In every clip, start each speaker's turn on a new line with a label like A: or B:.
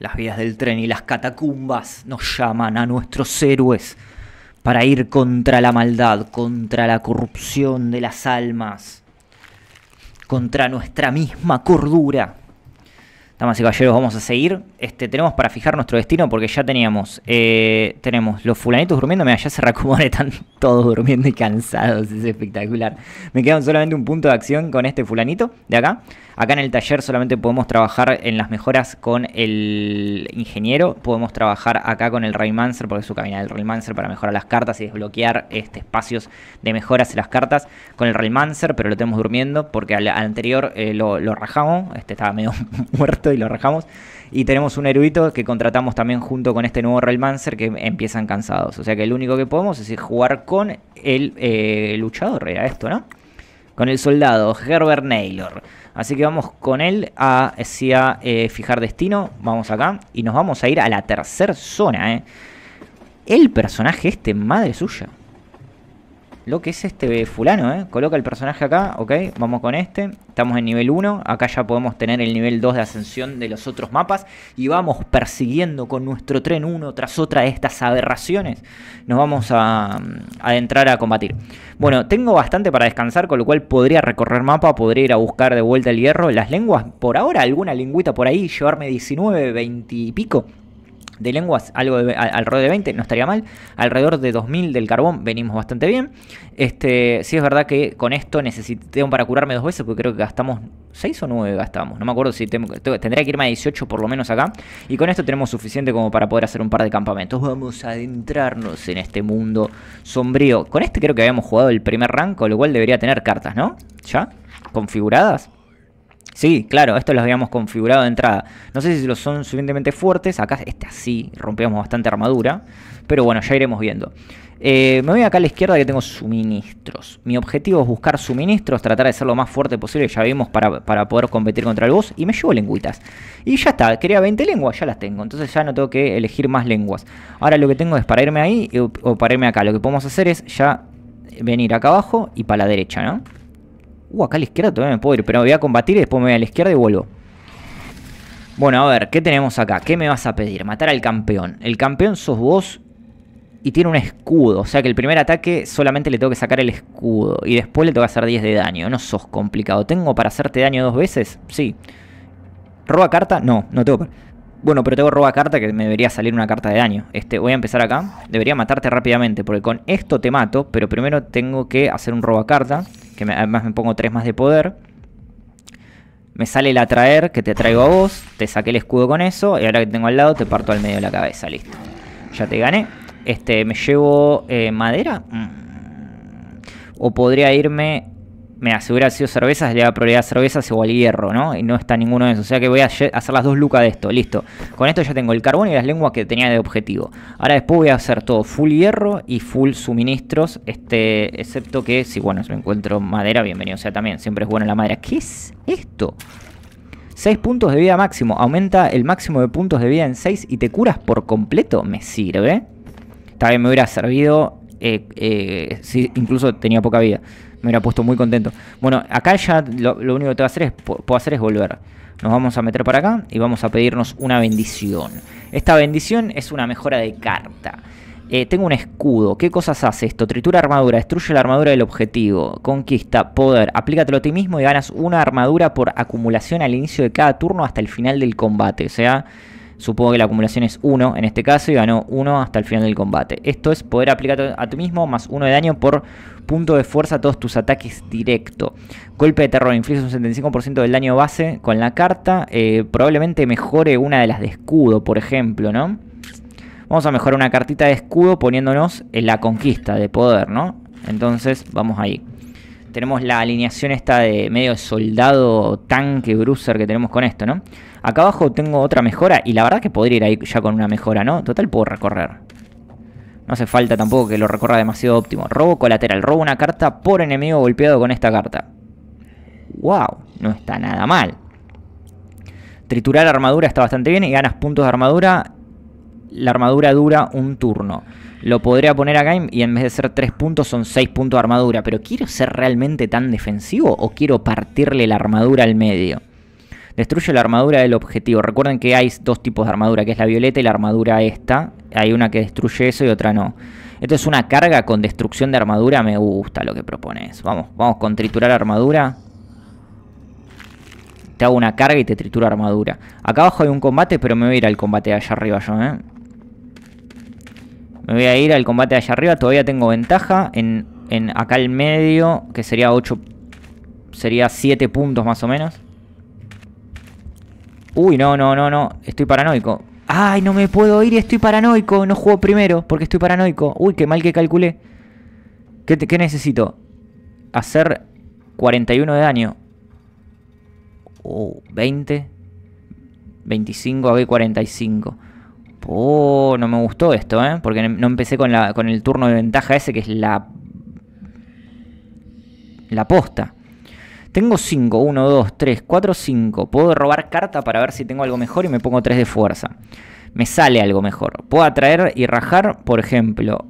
A: Las vías del tren y las catacumbas nos llaman a nuestros héroes para ir contra la maldad, contra la corrupción de las almas, contra nuestra misma cordura. Damas y caballeros, vamos a seguir. Este, tenemos para fijar nuestro destino porque ya teníamos. Eh, tenemos los fulanitos durmiendo. Mira, ya se reacomodan, están todos durmiendo y cansados. Es espectacular. Me quedan solamente un punto de acción con este fulanito de acá. Acá en el taller solamente podemos trabajar en las mejoras con el ingeniero, podemos trabajar acá con el Raymancer, porque es su cabina del Raymancer para mejorar las cartas y desbloquear este, espacios de mejoras en las cartas con el Raymancer, pero lo tenemos durmiendo porque al, anterior eh, lo, rajamos, este estaba medio muerto y lo rajamos. Y tenemos un erudito que contratamos también junto con este nuevo Railmancer que empiezan cansados. O sea que lo único que podemos es jugar con el eh, luchador, era esto, ¿no? con el soldado Herbert Naylor. Así que vamos con él hacia eh, fijar destino. Vamos acá y nos vamos a ir a la tercera zona. Eh. El personaje este, madre suya. Lo que es este fulano, ¿eh? Coloca el personaje acá, ok, vamos con este. Estamos en nivel 1, acá ya podemos tener el nivel 2 de ascensión de los otros mapas. Y vamos persiguiendo con nuestro tren uno tras otra estas aberraciones. Nos vamos a, mm, adentrar a combatir. Bueno, tengo bastante para descansar, con lo cual podría recorrer mapa, podría ir a buscar de vuelta el hierro. Las lenguas, por ahora alguna lingüita por ahí, llevarme 19, 20 y pico de lenguas, algo alrededor de 20, no estaría mal. Alrededor de 2000 del carbón venimos bastante bien. Este, sí es verdad que con esto necesito para curarme dos veces, porque creo que gastamos 6 o 9 gastamos. No me acuerdo si tengo, tendría que irme a 18 por lo menos acá. Y con esto tenemos suficiente como para poder hacer un par de campamentos. Vamos a adentrarnos en este mundo sombrío. Con este creo que habíamos jugado el primer rango lo cual debería tener cartas, ¿no? ¿Ya? ¿Configuradas? Sí, claro, Esto los habíamos configurado de entrada. No sé si los son suficientemente fuertes. Acá este así, rompíamos bastante armadura. Pero bueno, ya iremos viendo. Eh, me voy acá a la izquierda que tengo suministros. Mi objetivo es buscar suministros, tratar de ser lo más fuerte posible, ya vimos, para, poder competir contra el boss. Y me llevo lenguitas. Y ya está, quería 20 lenguas, ya las tengo. Entonces ya no tengo que elegir más lenguas. Ahora lo que tengo es para irme ahí o, o para irme acá. Lo que podemos hacer es ya venir acá abajo y para la derecha, ¿no? Uh, acá a la izquierda todavía me puedo ir, pero voy a combatir y después me voy a la izquierda y vuelvo. Bueno, a ver, ¿qué tenemos acá? ¿Qué me vas a pedir? Matar al campeón. El campeón sos vos y tiene un escudo. O sea que el primer ataque solamente le tengo que sacar el escudo. Y después le tengo que hacer 10 de daño. No sos complicado. ¿Tengo para hacerte daño dos veces? Sí. ¿Roba carta? No, no tengo para... Bueno, pero tengo roba carta que me debería salir una carta de daño. Este, voy a empezar acá. Debería matarte rápidamente porque con esto te mato, pero primero tengo que hacer un roba carta, que además me pongo 3 más de poder. Me sale el atraer, que te traigo a vos, te saqué el escudo con eso, y ahora que tengo al lado te parto al medio de la cabeza, listo. Ya te gané. Este, me llevo eh, madera. Mm. O podría irme me asegura si cervezas, le da prioridad a cervezas igual hierro, ¿no? Y no está ninguno de esos. O sea que voy a hacer las dos lucas de esto, listo. Con esto ya tengo el carbón y las lenguas que tenía de objetivo. Ahora después voy a hacer todo full hierro y full suministros, este, excepto que si, bueno, si me encuentro madera, bienvenido. O sea, también siempre es bueno la madera. ¿Qué es esto? 6 puntos de vida máximo. Aumenta el máximo de puntos de vida en 6 y te curas por completo. Me sirve. También me hubiera servido eh, eh, si incluso tenía poca vida me hubiera puesto muy contento. Bueno, acá ya lo, único que te voy a hacer es, puedo hacer es volver. Nos vamos a meter para acá y vamos a pedirnos una bendición. Esta bendición es una mejora de carta. Eh, tengo un escudo. ¿Qué cosas hace esto? Tritura armadura, destruye la armadura del objetivo. Conquista, poder. Aplícatelo a ti mismo y ganas una armadura por acumulación al inicio de cada turno hasta el final del combate. O sea, Supongo que la acumulación es 1 en este caso y ganó 1 hasta el final del combate. Esto es poder aplicar a tu mismo más 1 de daño por punto de fuerza a todos tus ataques directo. Golpe de terror, infliges un 75% del daño base con la carta. Eh, probablemente mejore una de las de escudo, por ejemplo, ¿no? Vamos a mejorar una cartita de escudo poniéndonos en la conquista de poder, ¿no? Entonces, vamos ahí tenemos la alineación esta de medio soldado, tanque, bruiser que tenemos con esto, ¿no? Acá abajo tengo otra mejora y la verdad que podría ir ahí ya con una mejora, ¿no? Total puedo recorrer. No hace falta tampoco que lo recorra demasiado óptimo. Robo colateral, robo una carta por enemigo golpeado con esta carta. ¡Wow! No está nada mal. Triturar armadura está bastante bien y ganas puntos de armadura la armadura dura un turno. Lo podría poner a game y en vez de ser 3 puntos son 6 puntos de armadura. Pero ¿quiero ser realmente tan defensivo o quiero partirle la armadura al medio? Destruye la armadura del objetivo. Recuerden que hay dos tipos de armadura, que es la violeta y la armadura esta. Hay una que destruye eso y otra no. Esto es una carga con destrucción de armadura. Me gusta lo que propones. Vamos, vamos con triturar armadura. Te hago una carga y te trituro armadura. Acá abajo hay un combate, pero me voy a ir al combate allá arriba yo, ¿eh? Me voy a ir al combate de allá arriba. Todavía tengo ventaja. En, acá el medio, que sería 8... Sería 7 puntos más o menos. Uy, no, no, no, no. Estoy paranoico. Ay, no me puedo ir, estoy paranoico. No juego primero porque estoy paranoico. Uy, qué mal que calculé. ¿Qué, qué necesito? Hacer 41 de daño. Uh, 20. 25 a B45 oh, no me gustó esto, ¿eh? Porque no empecé con, la, el turno de ventaja ese que es la... La posta. Tengo 5, 1, 2, 3, 4, 5. Puedo robar carta para ver si tengo algo mejor y me pongo 3 de fuerza. Me sale algo mejor. Puedo atraer y rajar, por ejemplo.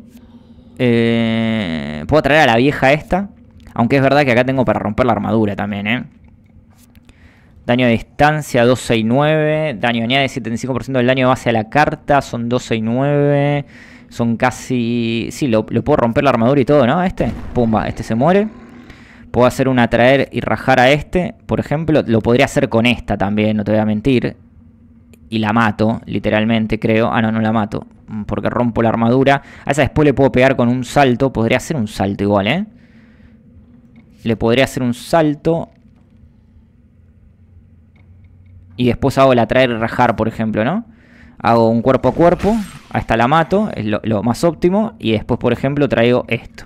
A: Eh, puedo atraer a la vieja esta. Aunque es verdad que acá tengo para romper la armadura también, ¿eh? Daño de distancia y 9. Daño añade 75% del daño de base a la carta. Son 12 y 9. Son casi... Sí, lo, puedo romper la armadura y todo, ¿no? Este. Pumba, este se muere. Puedo hacer un atraer y rajar a este, por ejemplo. Lo podría hacer con esta también, no te voy a mentir. Y la mato, literalmente, creo. Ah, no, no la mato. Mm, porque rompo la armadura. A esa después le puedo pegar con un salto. Podría hacer un salto igual, ¿eh? Le podría hacer un salto y después hago la traer y rajar, por ejemplo, ¿no? Hago un cuerpo a cuerpo, hasta la mato, es lo, más óptimo, y después, por ejemplo, traigo esto.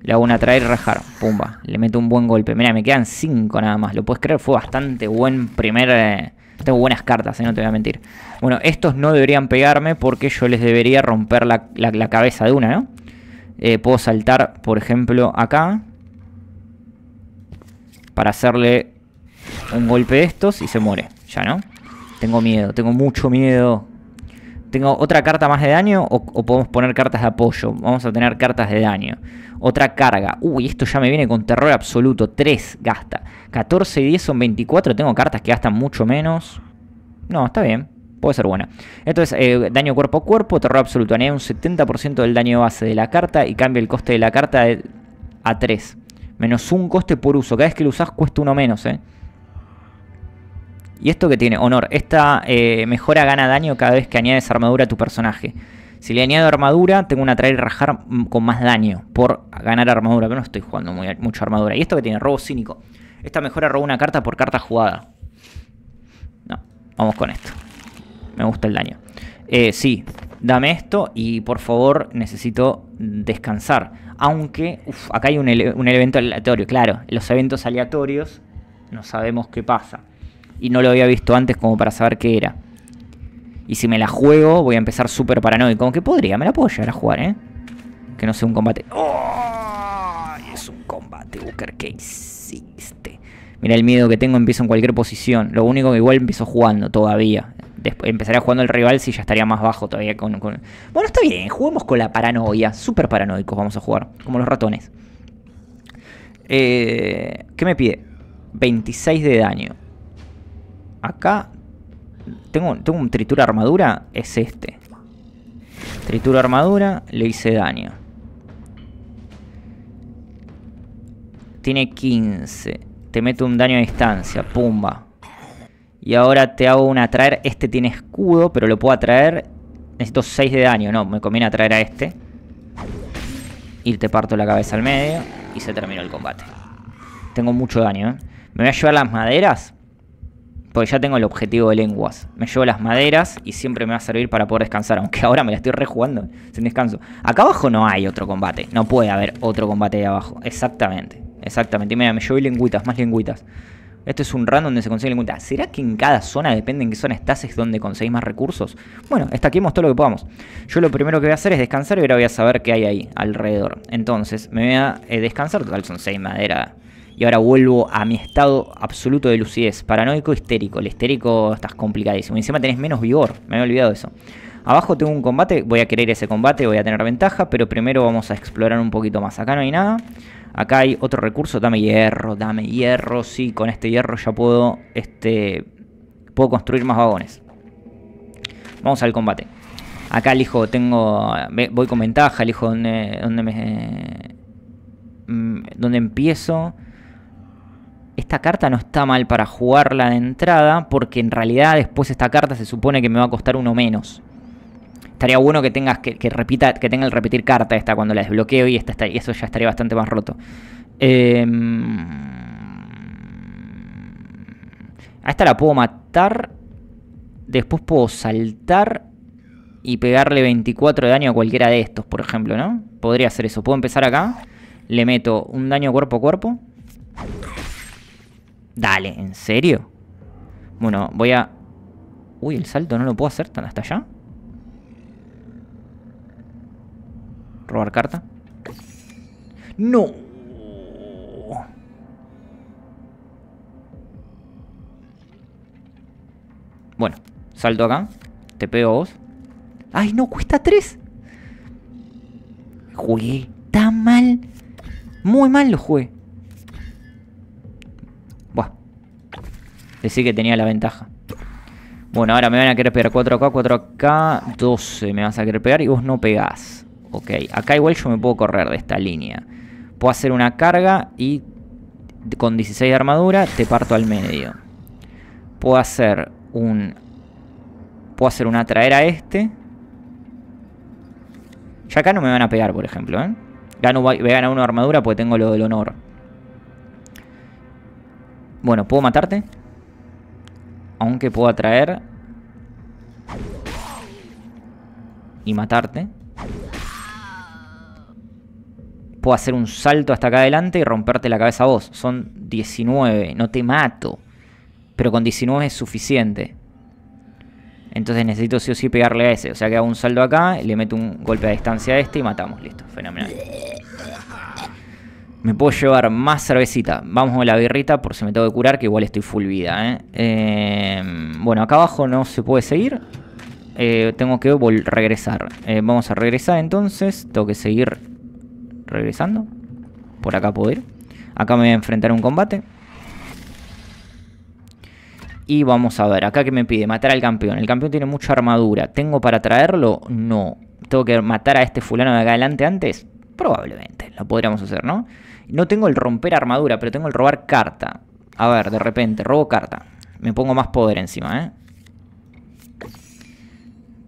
A: Le hago una traer y rajar, pumba, le meto un buen golpe. Mira, me quedan cinco nada más, lo puedes creer, fue bastante buen primer... Eh, tengo buenas cartas, eh, no te voy a mentir. Bueno, estos no deberían pegarme porque yo les debería romper la, cabeza de una, ¿no? Eh, puedo saltar, por ejemplo, acá. Para hacerle un golpe de estos y se muere. Ya, ¿no? Tengo miedo, tengo mucho miedo. Tengo otra carta más de daño o, podemos poner cartas de apoyo. Vamos a tener cartas de daño. Otra carga. Uy, esto ya me viene con terror absoluto. 3 gasta. 14 y 10 son 24. Tengo cartas que gastan mucho menos. No, está bien. Puede ser buena. Entonces, es eh, daño cuerpo a cuerpo, terror absoluto. Añade un 70% del daño base de la carta y cambia el coste de la carta a 3. Menos un coste por uso. Cada vez que lo usas cuesta uno menos, ¿eh? ¿Y esto que tiene? Honor. Esta eh, mejora gana daño cada vez que añades armadura a tu personaje. Si le añado armadura, tengo una traer rajar mm, con más daño por ganar armadura. Pero no estoy jugando muy, mucho armadura. ¿Y esto que tiene? Robo cínico. Esta mejora roba una carta por carta jugada. No, vamos con esto. Me gusta el daño. Eh, sí, dame esto y por favor necesito descansar. Aunque, Uff, acá hay un, elemento un evento aleatorio. Claro, los eventos aleatorios no sabemos qué pasa y no lo había visto antes como para saber qué era. Y si me la juego, voy a empezar súper paranoico. Como que podría, me la puedo llegar a jugar, ¿eh? Que no sea un combate. ¡Oh! Es un combate, Booker. ¿Qué hiciste? Mira el miedo que tengo, empiezo en cualquier posición. Lo único que igual empiezo jugando todavía. Después, empezaría jugando el rival si ya estaría más bajo todavía con, Bueno, está bien, juguemos con la paranoia. Súper paranoicos vamos a jugar, como los ratones. Eh, ¿Qué me pide? 26 de daño. Acá tengo, un tritura armadura, es este. Tritura armadura, le hice daño. Tiene 15. Te meto un daño a distancia, pumba. Y ahora te hago un atraer. Este tiene escudo, pero lo puedo atraer. Necesito 6 de daño, no, me conviene atraer a este. Y te parto la cabeza al medio. Y se terminó el combate. Tengo mucho daño, ¿eh? Me voy a llevar las maderas porque ya tengo el objetivo de lenguas. Me llevo las maderas y siempre me va a servir para poder descansar. Aunque ahora me la estoy rejugando sin descanso. Acá abajo no hay otro combate. No puede haber otro combate de abajo. Exactamente. Exactamente. Y mira, me llevo lenguitas, más lenguitas Esto es un random donde se consigue lenguitas ¿Será que en cada zona, depende en qué zona estás, es donde conseguís más recursos? Bueno, hemos todo lo que podamos. Yo lo primero que voy a hacer es descansar y ahora voy a saber qué hay ahí alrededor. Entonces, me voy a eh, descansar. Total, son 6 madera y ahora vuelvo a mi estado absoluto de lucidez. Paranoico, histérico. El histérico estás complicadísimo. Y encima tenés menos vigor. Me había olvidado eso. Abajo tengo un combate, voy a querer ese combate, voy a tener ventaja, pero primero vamos a explorar un poquito más. Acá no hay nada. Acá hay otro recurso, dame hierro, dame hierro. Sí, con este hierro ya puedo, este, puedo construir más vagones. Vamos al combate. Acá elijo, tengo, voy con ventaja, elijo ¿Dónde. donde me... Mm, donde empiezo esta carta no está mal para jugarla de entrada, porque en realidad después esta carta se supone que me va a costar uno menos. Estaría bueno que tengas que, repita, que tenga el repetir carta esta cuando la desbloqueo y, esta, eso ya estaría bastante más roto. Em, a esta la puedo matar. Después puedo saltar y pegarle 24 de daño a cualquiera de estos, por ejemplo, ¿no? Podría hacer eso. Puedo empezar acá. Le meto un daño cuerpo a cuerpo. Dale, ¿en serio? Bueno, voy a... Uy, el salto no lo puedo hacer tan hasta allá. Robar carta. No. Bueno, salto acá. Te pego a vos. ¡Ay, no! ¡Cuesta 3! Jugué tan mal. Muy mal lo jugué. Decí que tenía la ventaja. Bueno, ahora me van a querer pegar 4 k 4 k 12 me vas a querer pegar y vos no pegás. Ok, acá igual yo me puedo correr de esta línea. Puedo hacer una carga y con 16 de armadura te parto al medio. Puedo hacer un... Puedo hacer un atraer a este. Ya acá no me van a pegar, por ejemplo, ¿eh? Gano, voy a ganar una armadura porque tengo lo del honor. Bueno, ¿puedo matarte? Aunque puedo atraer. Y matarte. Puedo hacer un salto hasta acá adelante y romperte la cabeza vos. Son 19. No te mato. Pero con 19 es suficiente. Entonces necesito sí o sí pegarle a ese. O sea que hago un salto acá, le meto un golpe a distancia a este y matamos. Listo, fenomenal. Me puedo llevar más cervecita. Vamos a la birrita por si me tengo que curar, que igual estoy full vida. ¿eh? Eh, bueno, acá abajo no se puede seguir. Eh, tengo que regresar. vamos a regresar entonces. Tengo que seguir regresando. Por acá puedo ir. Acá me voy a enfrentar a un combate. Y vamos a ver, acá que me pide matar al campeón. El campeón tiene mucha armadura. ¿Tengo para traerlo? No. ¿Tengo que matar a este fulano de acá adelante antes? Probablemente, lo podríamos hacer, ¿no? No tengo el romper armadura, pero tengo el robar carta. A ver, de repente, robo carta. Me pongo más poder encima, ¿eh?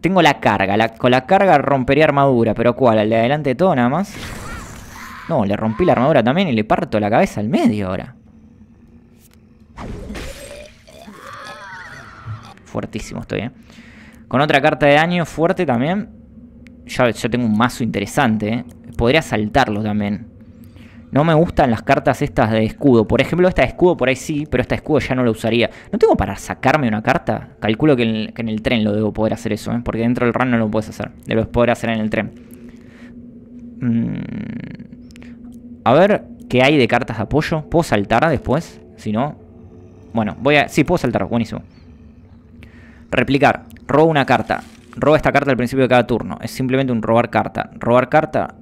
A: Tengo la carga. con la carga rompería armadura. ¿Pero cuál? ¿Al de adelante de todo nada más? No, le rompí la armadura también y le parto la cabeza al medio ahora. Fuertísimo estoy, ¿eh? Con otra carta de daño fuerte también. Ya, yo tengo un mazo interesante, ¿eh? Podría saltarlo también. No me gustan las cartas estas de escudo. Por ejemplo, esta de escudo por ahí sí, pero esta escudo ya no la usaría. ¿No tengo para sacarme una carta? Calculo que en, el, tren lo debo poder hacer eso, ¿eh? porque dentro del run no lo puedes hacer. Debes poder hacer en el tren. Mm. A ver qué hay de cartas de apoyo. ¿Puedo saltar después? Si no... Bueno, voy a... Sí, puedo saltar. Buenísimo. Replicar. Robo una carta. Robo esta carta al principio de cada turno. Es simplemente un robar carta. Robar carta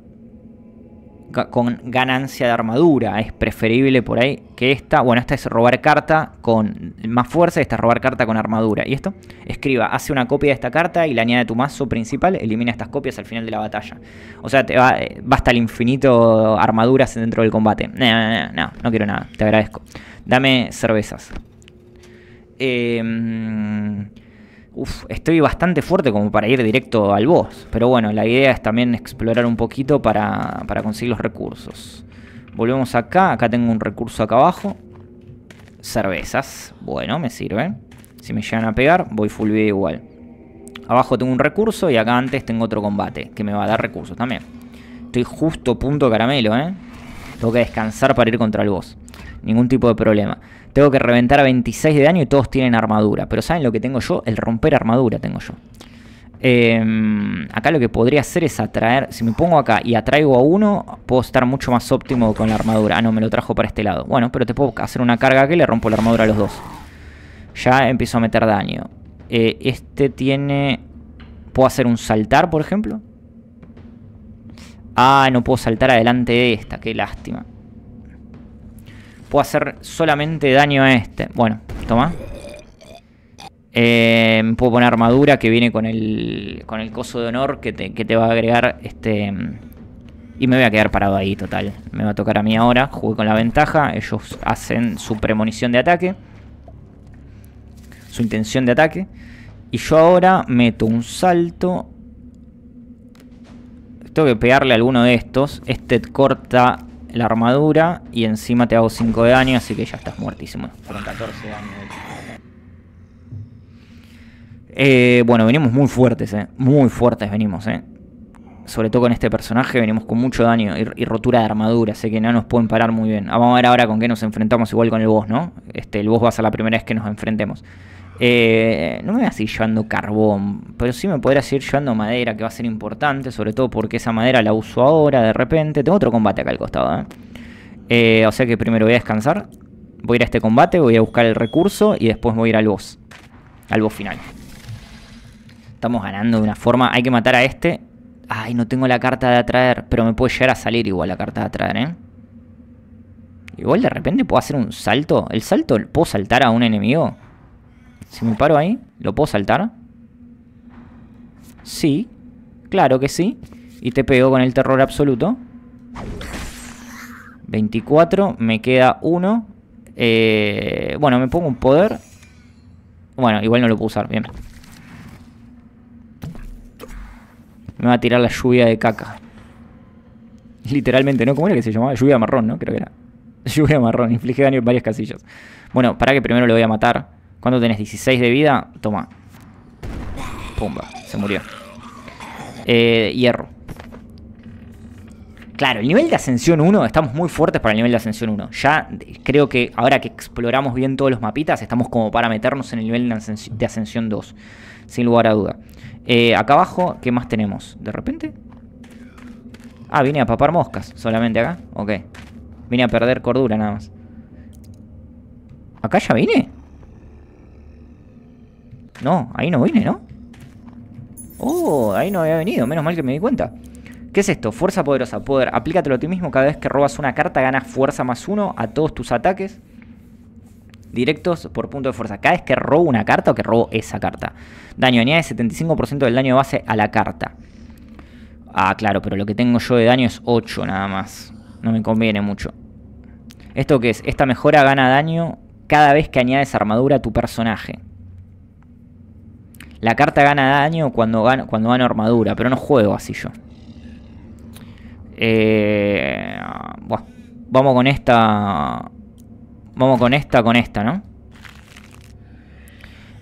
A: con ganancia de armadura. Es preferible por ahí que esta. Bueno, esta es robar carta con más fuerza. Esta es robar carta con armadura. ¿Y esto? Escriba, hace una copia de esta carta y la añade a tu mazo principal. Elimina estas copias al final de la batalla. O sea, te va, va eh, hasta el infinito armaduras dentro del combate. No, no, no, no quiero nada. Te agradezco. Dame cervezas. Eh Uf, estoy bastante fuerte como para ir directo al boss. Pero bueno, la idea es también explorar un poquito para, conseguir los recursos. Volvemos acá. Acá tengo un recurso acá abajo. Cervezas. Bueno, me sirve. Si me llegan a pegar, voy full vida igual. Abajo tengo un recurso y acá antes tengo otro combate. Que me va a dar recursos también. Estoy justo punto caramelo, ¿eh? Tengo que descansar para ir contra el boss. Ningún tipo de problema. Tengo que reventar a 26 de daño y todos tienen armadura. Pero ¿saben lo que tengo yo? El romper armadura tengo yo. Em, acá lo que podría hacer es atraer... Si me pongo acá y atraigo a uno, puedo estar mucho más óptimo con la armadura. Ah, no, me lo trajo para este lado. Bueno, pero te puedo hacer una carga que le rompo la armadura a los dos. Ya empiezo a meter daño. Eh, este tiene... ¿Puedo hacer un saltar, por ejemplo? Ah, no puedo saltar adelante de esta. Qué lástima. Puedo hacer solamente daño a este. Bueno, toma. Eh, puedo poner armadura que viene con el, con el coso de honor que te, que te va a agregar este... Y me voy a quedar parado ahí, total. Me va a tocar a mí ahora. Jugué con la ventaja. Ellos hacen su premonición de ataque. Su intención de ataque. Y yo ahora meto un salto. Tengo que pegarle a alguno de estos. Este corta la armadura y encima te hago 5 de daño, así que ya estás muertísimo. Fueron 14 de eh, bueno, venimos muy fuertes, eh. Muy fuertes venimos, eh. Sobre todo con este personaje venimos con mucho daño y, rotura de armadura, así que no nos pueden parar muy bien. Ah, vamos a ver ahora con qué nos enfrentamos igual con el boss, ¿no? Este, el boss va a ser la primera vez que nos enfrentemos. Eh, no me voy a seguir llevando carbón, pero sí me podría seguir llevando madera, que va a ser importante, sobre todo porque esa madera la uso ahora de repente. Tengo otro combate acá al costado, ¿eh? eh, o sea que primero voy a descansar, voy a ir a este combate, voy a buscar el recurso y después voy a ir al boss, al boss final. Estamos ganando de una forma, hay que matar a este. Ay, no tengo la carta de atraer, pero me puede llegar a salir igual la carta de atraer, ¿eh? Igual de repente puedo hacer un salto. ¿El salto puedo saltar a un enemigo? Si me paro ahí, ¿lo puedo saltar? Sí, claro que sí. Y te pego con el terror absoluto. 24, me queda uno eh, bueno, me pongo un poder. Bueno, igual no lo puedo usar, bien. Me va a tirar la lluvia de caca. Literalmente, ¿no? ¿Cómo era que se llamaba? Lluvia marrón, ¿no? Creo que era. Lluvia marrón, inflige daño en varias casillas. Bueno, para que primero lo voy a matar. Cuando tenés? 16 de vida. Toma. Pumba, se murió. Eh, hierro. Claro, el nivel de ascensión 1, estamos muy fuertes para el nivel de ascensión 1. Ya creo que ahora que exploramos bien todos los mapitas, estamos como para meternos en el nivel de ascensión 2. Sin lugar a duda. Eh, acá abajo, ¿qué más tenemos? ¿De repente? Ah, vine a papar moscas solamente acá. Ok. Vine a perder cordura nada más. ¿Acá ya vine? No, ahí no vine, ¿no? Oh, ahí no había venido, menos mal que me di cuenta. ¿Qué es esto? Fuerza poderosa, poder. Aplícatelo a ti mismo cada vez que robas una carta, ganas fuerza más uno a todos tus ataques directos por punto de fuerza. Cada vez que robo una carta o que robo esa carta. Daño, añade 75% del daño base a la carta. Ah, claro, pero lo que tengo yo de daño es 8 nada más. No me conviene mucho. ¿Esto qué es? Esta mejora gana daño cada vez que añades armadura a tu personaje. La carta gana daño cuando gana cuando armadura, pero no juego así yo. Eh, vamos con esta. Vamos con esta, con esta, ¿no?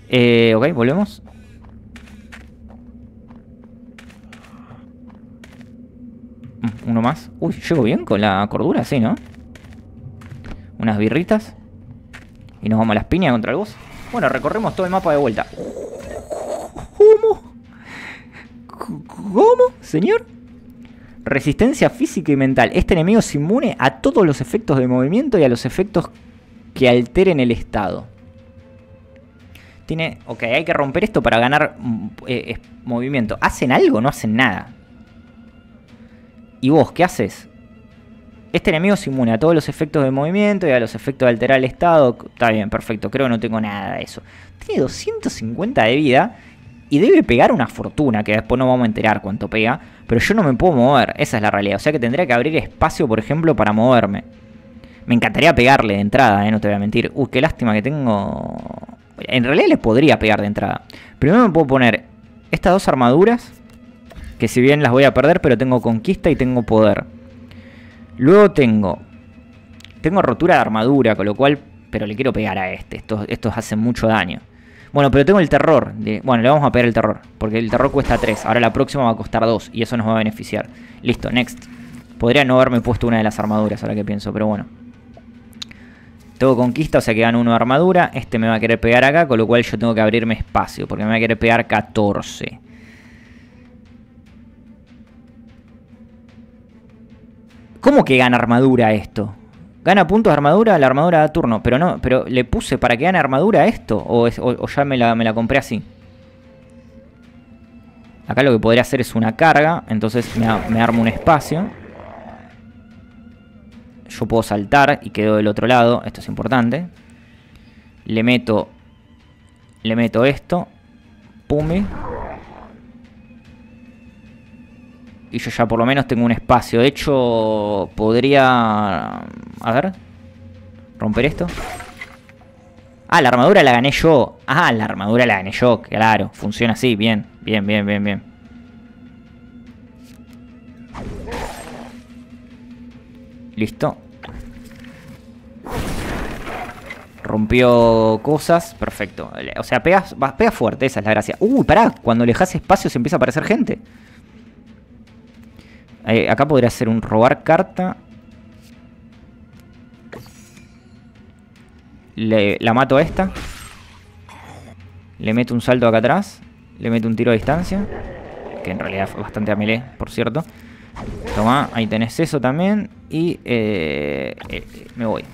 A: Eh, ok, volvemos. Mm, uno más. Uy, llego bien con la cordura, sí, ¿no? Unas birritas. Y nos vamos a las piñas contra el boss. Bueno, recorremos todo el mapa de vuelta. Señor. Resistencia física y mental. Este enemigo es inmune a todos los efectos de movimiento y a los efectos que alteren el estado. Tiene, ok, hay que romper esto para ganar mm, eh, movimiento. ¿Hacen algo? No hacen nada. ¿Y vos qué haces? Este enemigo es inmune a todos los efectos de movimiento y a los efectos de alterar el estado. Está bien, perfecto. Creo que no tengo nada de eso. Tiene 250 de vida y debe pegar una fortuna, que después no vamos a enterar cuánto pega, pero yo no me puedo mover, esa es la realidad. O sea que tendría que abrir espacio, por ejemplo, para moverme. Me encantaría pegarle de entrada, eh, no te voy a mentir. Uy, qué lástima que tengo... En realidad les podría pegar de entrada. Primero me puedo poner estas dos armaduras, que si bien las voy a perder, pero tengo conquista y tengo poder. Luego tengo... Tengo rotura de armadura, con lo cual... Pero le quiero pegar a este, estos hacen mucho daño. Bueno, pero tengo el terror. bueno, le vamos a pegar el terror. Porque el terror cuesta 3. Ahora la próxima va a costar 2. Y eso nos va a beneficiar. Listo, next. Podría no haberme puesto una de las armaduras ahora que pienso, pero bueno. Tengo conquista, o sea que gano uno de armadura. Este me va a querer pegar acá, con lo cual yo tengo que abrirme espacio. Porque me va a querer pegar 14. ¿Cómo que gana armadura esto? Gana puntos de armadura, la armadura da turno. Pero no, pero le puse para que gane armadura esto. O, ya me la, me la compré así. Acá lo que podría hacer es una carga. Entonces me, armo un espacio. Yo puedo saltar y quedo del otro lado. Esto es importante. Le meto... Le meto esto. Pume. y yo ya por lo menos tengo un espacio. De hecho, podría... A ver. Romper esto. Ah, la armadura la gané yo. Ah, la armadura la gané yo. Claro, funciona así. Bien, bien, bien, bien, bien. Listo. Rompió cosas. Perfecto. O sea, pega fuerte. Esa es la gracia. Uy, pará. Cuando le dejas espacio se empieza a aparecer gente acá podría ser un robar carta. la mato a esta. Le meto un salto acá atrás. Le meto un tiro a distancia. Que en realidad fue bastante a melee, por cierto. Toma, ahí tenés eso también. Y eh, eh, me voy.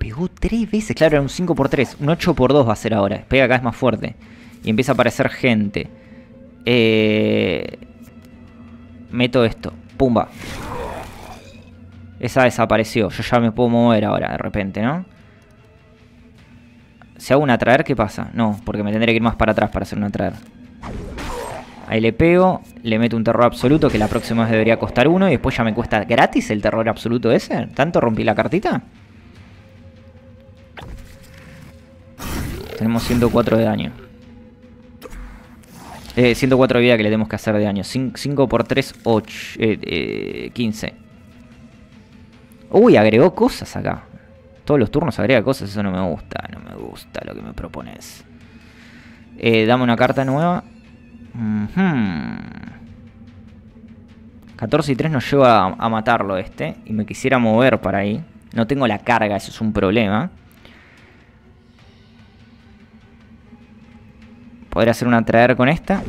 A: Pegó tres veces. Claro, era un 5x3. Un 8x2 va a ser ahora. Pega acá es más fuerte. Y empieza a aparecer gente. Eh, meto esto. Pumba. Esa desapareció. Yo ya me puedo mover ahora de repente, ¿no? Si hago un traer, ¿qué pasa? No, porque me tendré que ir más para atrás para hacer un atraer Ahí le pego, le meto un terror absoluto que la próxima vez debería costar uno y después ya me cuesta gratis el terror absoluto ese. ¿Tanto rompí la cartita? Tenemos 104 de daño. 104 de vida que le tenemos que hacer de daño. 5 por 3, 8. 15. Uy, agregó cosas acá. Todos los turnos agrega cosas. Eso no me gusta. No me gusta lo que me propones. Eh, dame una carta nueva. 14 y 3 nos lleva a, a matarlo este. Y me quisiera mover para ahí. No tengo la carga. Eso es un problema. Podría hacer una traer con esta.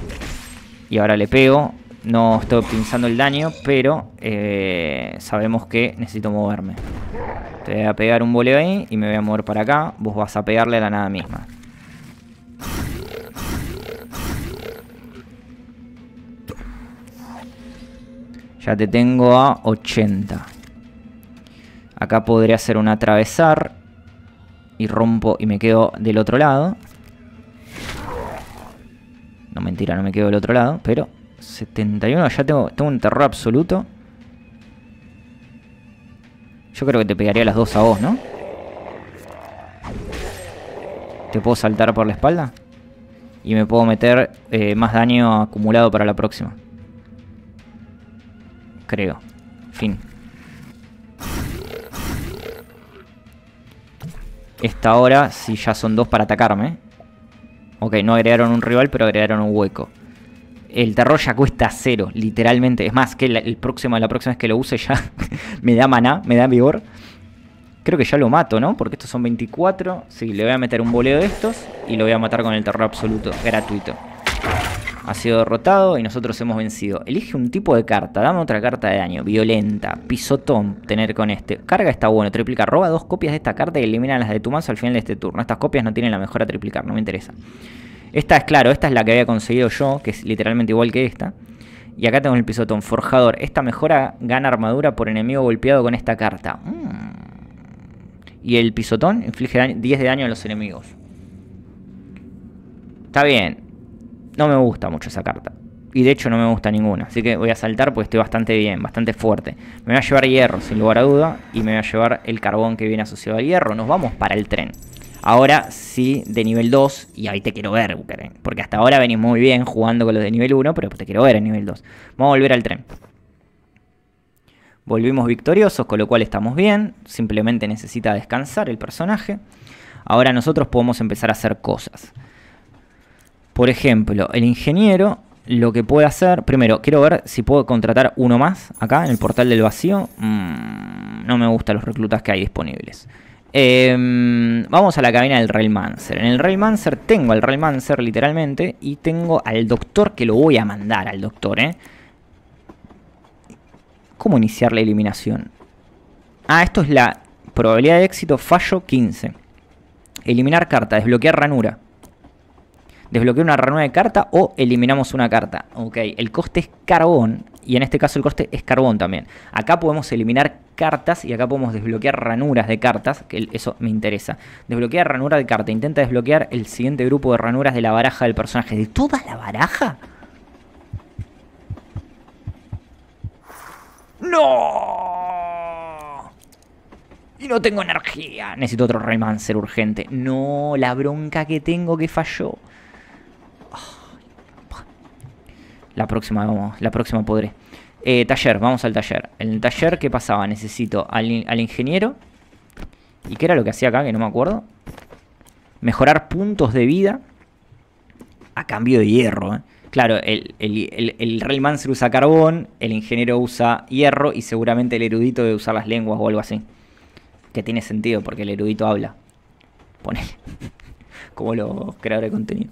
A: Y ahora le pego. No estoy optimizando el daño, pero eh, sabemos que necesito moverme. Te voy a pegar un voleo ahí y me voy a mover para acá. Vos vas a pegarle a la nada misma. Ya te tengo a 80. Acá podría hacer un atravesar. Y rompo y me quedo del otro lado. No mentira, no me quedo del otro lado, pero 71, ya tengo, tengo un terror absoluto. Yo creo que te pegaría las dos a vos, ¿no? ¿Te puedo saltar por la espalda? Y me puedo meter eh, más daño acumulado para la próxima. Creo. Fin. Esta hora, si ya son dos para atacarme. Ok, no agregaron un rival, pero agregaron un hueco. El terror ya cuesta cero, literalmente. Es más, que la, el próximo, la próxima vez que lo use ya me da maná, me da vigor. Creo que ya lo mato, ¿no? Porque estos son 24. Sí, le voy a meter un boleo de estos y lo voy a matar con el terror absoluto, gratuito ha sido derrotado y nosotros hemos vencido. Elige un tipo de carta, dame otra carta de daño, violenta, pisotón, tener con este. Carga está bueno, Triplicar. roba dos copias de esta carta y elimina las de tu mazo al final de este turno. Estas copias no tienen la mejora triplicar, no me interesa. Esta es, claro, esta es la que había conseguido yo, que es literalmente igual que esta. Y acá tengo el pisotón, forjador. Esta mejora gana armadura por enemigo golpeado con esta carta. Mm. Y el pisotón inflige 10 de daño a los enemigos. Está bien, no me gusta mucho esa carta. Y de hecho no me gusta ninguna. Así que voy a saltar porque estoy bastante bien, bastante fuerte. Me voy a llevar hierro, sin lugar a duda. Y me voy a llevar el carbón que viene asociado al hierro. Nos vamos para el tren. Ahora sí, de nivel 2. Y ahí te quiero ver, Porque hasta ahora venís muy bien jugando con los de nivel 1. Pero te quiero ver en nivel 2. Vamos a volver al tren. Volvimos victoriosos, con lo cual estamos bien. Simplemente necesita descansar el personaje. Ahora nosotros podemos empezar a hacer cosas. Por ejemplo, el ingeniero lo que puede hacer, primero, quiero ver si puedo contratar uno más acá en el portal del vacío. Mm, no me gustan los reclutas que hay disponibles. Em, vamos a la cabina del Railmancer. En el Railmancer tengo al Railmancer literalmente y tengo al doctor que lo voy a mandar al doctor, ¿eh? ¿Cómo iniciar la eliminación? Ah, esto es la probabilidad de éxito fallo 15. Eliminar carta, desbloquear ranura desbloquear una ranura de carta o eliminamos una carta. Ok, el coste es carbón y en este caso el coste es carbón también. Acá podemos eliminar cartas y acá podemos desbloquear ranuras de cartas, que eso me interesa. Desbloquear ranura de carta, intenta desbloquear el siguiente grupo de ranuras de la baraja del personaje. ¿De toda la baraja? ¡No! Y no tengo energía. Necesito otro remancer urgente. No, la bronca que tengo que falló. La próxima, vamos, la próxima podré. Eh, taller, vamos al taller. En el taller, ¿qué pasaba? Necesito al, ingeniero. ¿Y qué era lo que hacía acá? Que no me acuerdo. Mejorar puntos de vida a cambio de hierro. ¿eh? Claro, el, el, el, usa carbón, el ingeniero usa hierro y seguramente el erudito de usar las lenguas o algo así. Que tiene sentido porque el erudito habla. Ponele. Como los creadores de contenido.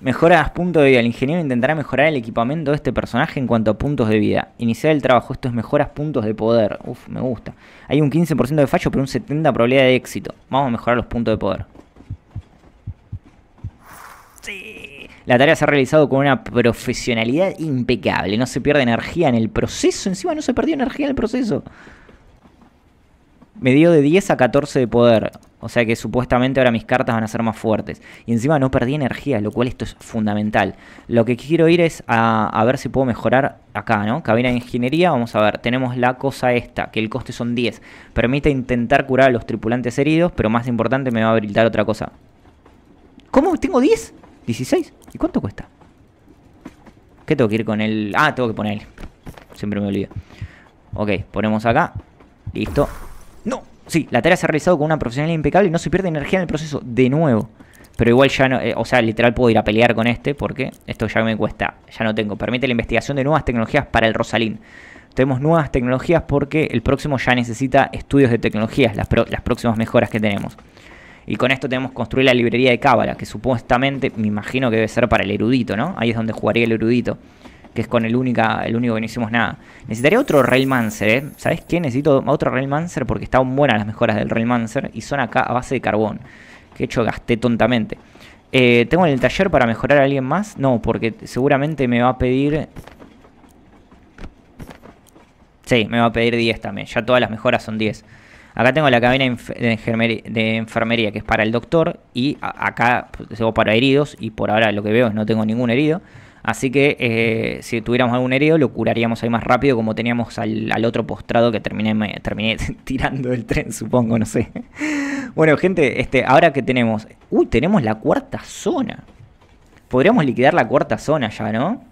A: Mejoras puntos de vida. El ingeniero intentará mejorar el equipamiento de este personaje en cuanto a puntos de vida. Iniciar el trabajo. Esto es mejoras puntos de poder. Uf, me gusta. Hay un 15% de fallo, pero un 70% de probabilidad de éxito. Vamos a mejorar los puntos de poder. Sí. La tarea se ha realizado con una profesionalidad impecable. No se pierde energía en el proceso. Encima no se perdió energía en el proceso. Me dio de 10 a 14 de poder. O sea que supuestamente ahora mis cartas van a ser más fuertes. Y encima no perdí energía, lo cual esto es fundamental. Lo que quiero ir es a, ver si puedo mejorar acá, ¿no? Cabina de ingeniería, vamos a ver. Tenemos la cosa esta, que el coste son 10. Permite intentar curar a los tripulantes heridos, pero más importante me va a habilitar otra cosa. ¿Cómo? ¿Tengo 10? ¿16? ¿Y cuánto cuesta? ¿Qué tengo que ir con él? Ah, tengo que poner él. Siempre me olvido. Ok, ponemos acá. Listo. Sí, la tarea se ha realizado con una profesionalidad impecable y no se pierde energía en el proceso. De nuevo. Pero igual ya no, eh, o sea, literal puedo ir a pelear con este porque esto ya me cuesta, ya no tengo. Permite la investigación de nuevas tecnologías para el Rosalín. Tenemos nuevas tecnologías porque el próximo ya necesita estudios de tecnologías, las, las próximas mejoras que tenemos. Y con esto tenemos que construir la librería de Cábala, que supuestamente, me imagino que debe ser para el erudito, ¿no? Ahí es donde jugaría el erudito que es con el, única, el único que no hicimos nada. Necesitaría otro Railmancer, ¿eh? ¿Sabes qué? Necesito otro Railmancer porque están buenas las mejoras del Railmancer y son acá a base de carbón. Que he hecho gasté tontamente. Eh, ¿Tengo en el taller para mejorar a alguien más? No, porque seguramente me va a pedir... Sí, me va a pedir 10 también. Ya todas las mejoras son 10. Acá tengo la cabina de enfermería, que es para el doctor. Y acá tengo para heridos. Y por ahora lo que veo es no tengo ningún herido. Así que eh, si tuviéramos algún herido, lo curaríamos ahí más rápido, como teníamos al, otro postrado que terminé, tirando el tren, supongo, no sé. Bueno, gente, este, ahora que tenemos. Uy, tenemos la cuarta zona. Podríamos liquidar la cuarta zona ya, ¿no?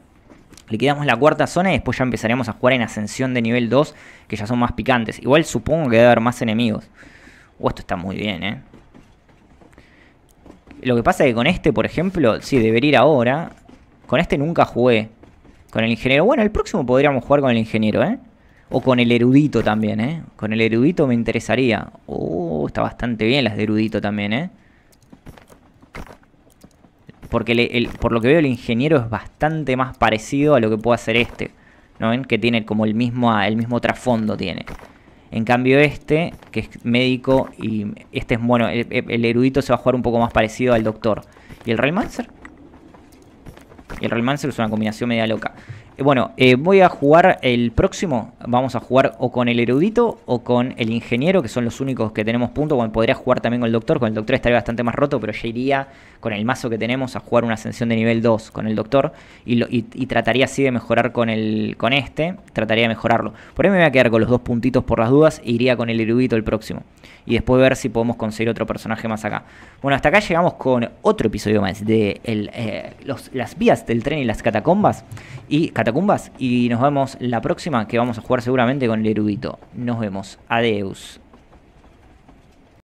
A: Liquidamos la cuarta zona y después ya empezaríamos a jugar en ascensión de nivel 2, que ya son más picantes. Igual supongo que debe haber más enemigos. o esto está muy bien, ¿eh? Lo que pasa es que con este, por ejemplo, sí, debería ir ahora. Con este nunca jugué. Con el ingeniero. Bueno, el próximo podríamos jugar con el ingeniero, ¿eh? O con el erudito también, ¿eh? Con el erudito me interesaría. Oh, está bastante bien las de erudito también, ¿eh? Porque por lo que veo el ingeniero es bastante más parecido a lo que puede hacer este. ¿No ven? Que tiene como el mismo, el mismo trasfondo tiene. En cambio este, que es médico y este es bueno, el, erudito se va a jugar un poco más parecido al doctor. ¿Y el realmancer? Y el se es una combinación media loca. Eh, bueno, eh, voy a jugar el próximo. Vamos a jugar o con el erudito o con el ingeniero, que son los únicos que tenemos punto. Bueno, podría jugar también con el doctor. Con el doctor estaría bastante más roto, pero ya iría con el mazo que tenemos a jugar una ascensión de nivel 2 con el doctor. Y, trataría así de mejorar con, el, con este. Trataría de mejorarlo. Por ahí me voy a quedar con los dos puntitos por las dudas. E iría con el erudito el próximo. Y después ver si podemos conseguir otro personaje más acá. Bueno, hasta acá llegamos con otro episodio más de eh, las vías del tren y las catacombas. Y Catacumbas y nos vemos la próxima que vamos a jugar seguramente con el erudito. Nos vemos. Adeus.